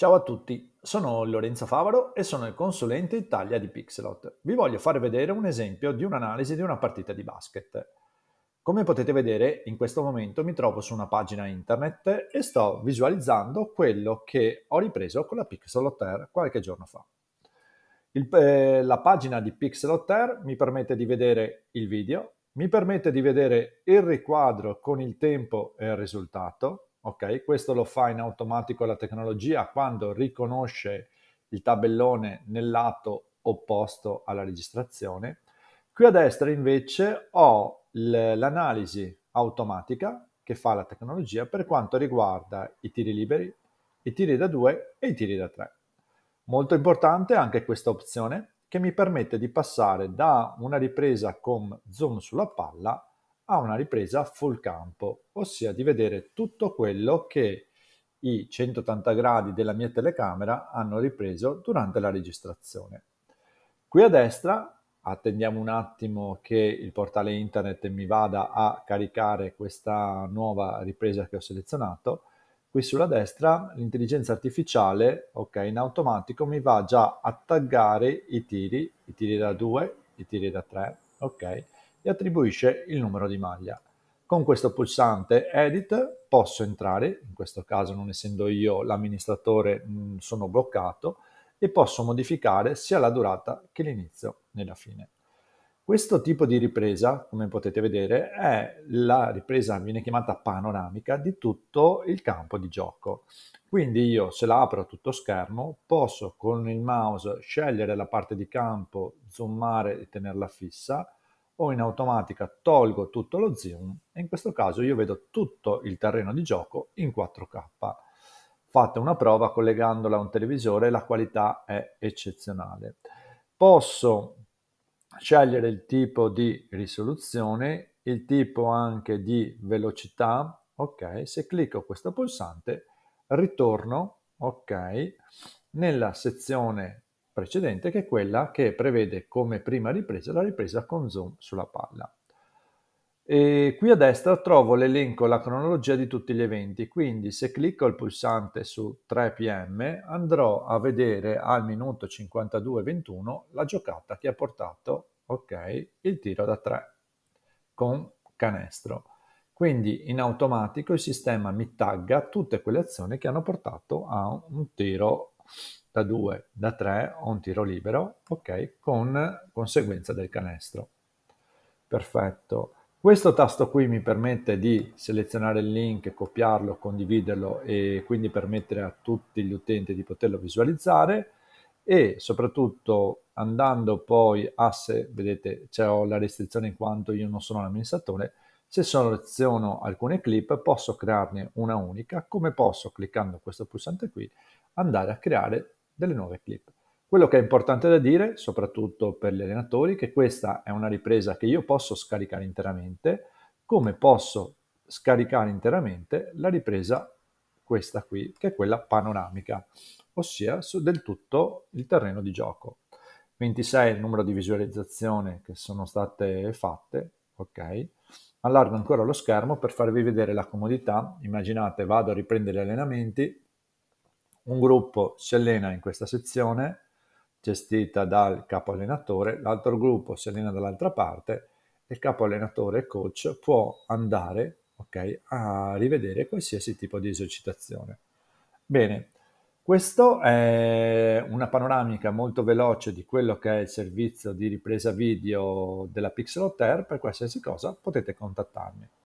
Ciao a tutti, sono Lorenzo Favaro e sono il consulente Italia di Pixelot. Vi voglio far vedere un esempio di un'analisi di una partita di basket. Come potete vedere, in questo momento mi trovo su una pagina internet e sto visualizzando quello che ho ripreso con la Pixelot Air qualche giorno fa. Il, eh, la pagina di Pixelot Air mi permette di vedere il video, mi permette di vedere il riquadro con il tempo e il risultato, Okay? Questo lo fa in automatico la tecnologia quando riconosce il tabellone nel lato opposto alla registrazione. Qui a destra invece ho l'analisi automatica che fa la tecnologia per quanto riguarda i tiri liberi, i tiri da 2 e i tiri da 3. Molto importante anche questa opzione che mi permette di passare da una ripresa con zoom sulla palla a una ripresa full campo, ossia di vedere tutto quello che i 180 gradi della mia telecamera hanno ripreso durante la registrazione. Qui a destra attendiamo un attimo che il portale internet mi vada a caricare questa nuova ripresa che ho selezionato. Qui sulla destra l'intelligenza artificiale, ok, in automatico mi va già a taggare i tiri, i tiri da 2, i tiri da 3, ok, e attribuisce il numero di maglia. Con questo pulsante Edit posso entrare, in questo caso non essendo io l'amministratore mm, sono bloccato, e posso modificare sia la durata che l'inizio e la fine. Questo tipo di ripresa, come potete vedere, è la ripresa, viene chiamata panoramica, di tutto il campo di gioco. Quindi io se la apro a tutto schermo posso con il mouse scegliere la parte di campo, zoomare e tenerla fissa, o in automatica tolgo tutto lo zoom e in questo caso io vedo tutto il terreno di gioco in 4K. Fate una prova collegandola a un televisore, la qualità è eccezionale. Posso scegliere il tipo di risoluzione, il tipo anche di velocità, ok? Se clicco questo pulsante ritorno, ok? Nella sezione precedente, che è quella che prevede come prima ripresa la ripresa con zoom sulla palla. E qui a destra trovo l'elenco, la cronologia di tutti gli eventi, quindi se clicco il pulsante su 3 pm andrò a vedere al minuto 52.21 la giocata che ha portato okay, il tiro da 3 con canestro. Quindi in automatico il sistema mi tagga tutte quelle azioni che hanno portato a un tiro da 2, da 3 ho un tiro libero, ok, con conseguenza del canestro. Perfetto. Questo tasto qui mi permette di selezionare il link, copiarlo, condividerlo e quindi permettere a tutti gli utenti di poterlo visualizzare e soprattutto andando poi a se, vedete, c'è cioè la restrizione in quanto io non sono l'amministratore, se seleziono alcune clip posso crearne una unica, come posso cliccando questo pulsante qui andare a creare delle nuove clip. Quello che è importante da dire, soprattutto per gli allenatori, è che questa è una ripresa che io posso scaricare interamente, come posso scaricare interamente la ripresa questa qui, che è quella panoramica, ossia su del tutto il terreno di gioco. 26 è il numero di visualizzazioni che sono state fatte, ok? Allargo ancora lo schermo per farvi vedere la comodità. Immaginate, vado a riprendere gli allenamenti, un gruppo si allena in questa sezione gestita dal capo allenatore, l'altro gruppo si allena dall'altra parte e il capo allenatore e coach può andare okay, a rivedere qualsiasi tipo di esercitazione. Bene, questa è una panoramica molto veloce di quello che è il servizio di ripresa video della Pixel Hotel. Per qualsiasi cosa potete contattarmi.